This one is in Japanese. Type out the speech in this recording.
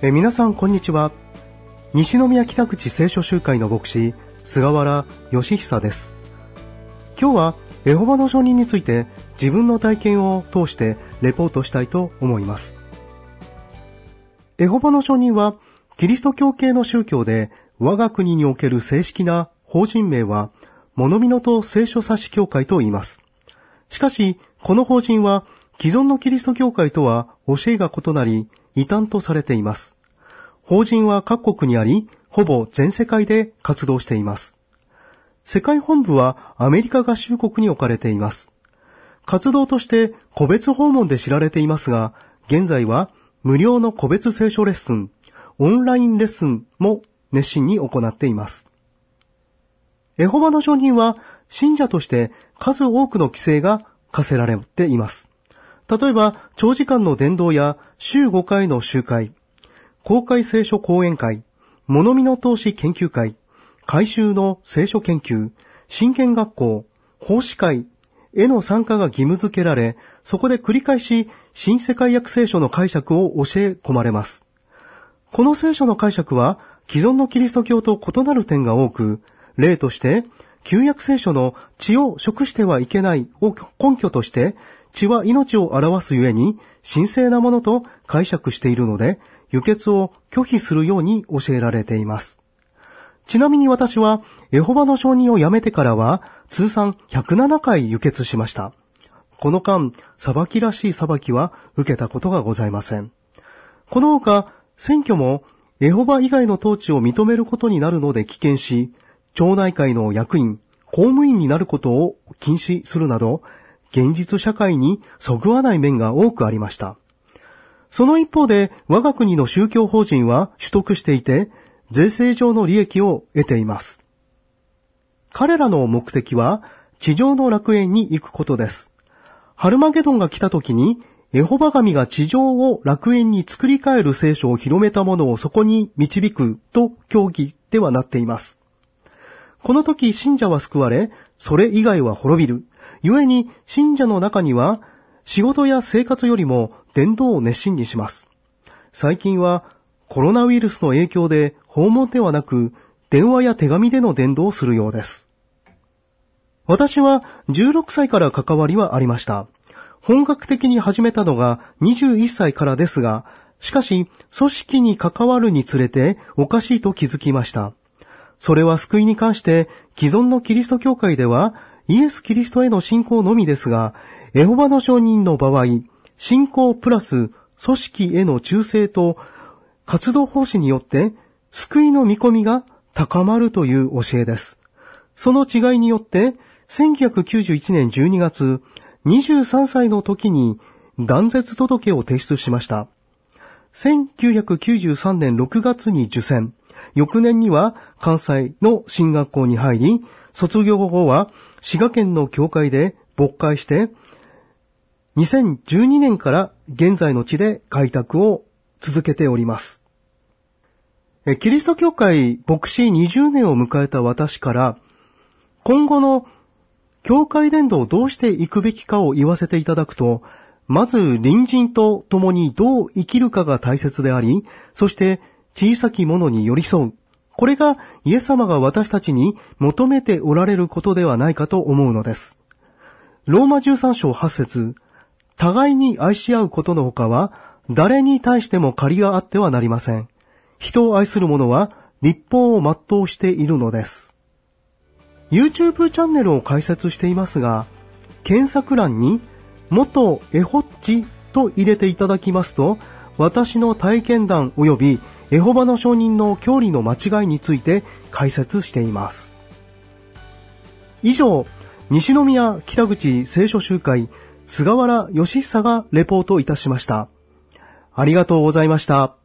え皆さんこんにちは西宮北口聖書集会の牧師菅原義久です今日はエホバの証人について自分の体験を通してレポートしたいと思いますエホバの証人はキリスト教系の宗教で我が国における正式な法人名は物見のと聖書冊子協会と言いますしかしこの法人は既存のキリスト教会とは教えが異なり異端とされています。法人は各国にあり、ほぼ全世界で活動しています。世界本部はアメリカ合衆国に置かれています。活動として個別訪問で知られていますが、現在は無料の個別聖書レッスン、オンラインレッスンも熱心に行っています。エホバの証人は信者として数多くの規制が課せられています。例えば、長時間の伝道や週5回の集会、公開聖書講演会、物見の投資研究会、改修の聖書研究、真剣学校、奉仕会への参加が義務付けられ、そこで繰り返し新世界約聖書の解釈を教え込まれます。この聖書の解釈は既存のキリスト教と異なる点が多く、例として、旧約聖書の血を食してはいけないを根拠として、血は命を表すゆえに、神聖なものと解釈しているので、輸血を拒否するように教えられています。ちなみに私は、エホバの承認をやめてからは、通算107回輸血しました。この間、裁きらしい裁きは受けたことがございません。このほか、選挙もエホバ以外の統治を認めることになるので危険し、町内会の役員、公務員になることを禁止するなど、現実社会にそぐわない面が多くありました。その一方で、我が国の宗教法人は取得していて、税制上の利益を得ています。彼らの目的は、地上の楽園に行くことです。ハルマゲドンが来た時に、エホバ神が地上を楽園に作り変える聖書を広めたものをそこに導くと教義ではなっています。この時信者は救われ、それ以外は滅びる故に信者の中には仕事や生活よりも伝道を熱心にします。最近はコロナウイルスの影響で訪問ではなく電話や手紙での伝道をするようです。私は16歳から関わりはありました。本格的に始めたのが21歳からですが、しかし、組織に関わるにつれておかしいと気づきました。それは救いに関して、既存のキリスト教会ではイエス・キリストへの信仰のみですが、エホバの証人の場合、信仰プラス組織への忠誠と活動方針によって救いの見込みが高まるという教えです。その違いによって、1991年12月、23歳の時に断絶届を提出しました。1993年6月に受選。翌年には関西の進学校に入り、卒業後は滋賀県の教会で勃会して、2012年から現在の地で開拓を続けております。キリスト教会牧師20年を迎えた私から、今後の教会伝道をどうしていくべきかを言わせていただくと、まず隣人と共にどう生きるかが大切であり、そして小さきものに寄り添う。これがイエス様が私たちに求めておられることではないかと思うのです。ローマ13章8節互いに愛し合うことのほかは、誰に対しても借りがあってはなりません。人を愛する者は、立法を全うしているのです。YouTube チャンネルを開設していますが、検索欄に元エホッチと入れていただきますと、私の体験談及びエホバの証人の教理の間違いについて解説しています。以上、西宮北口聖書集会菅原義久がレポートいたしました。ありがとうございました。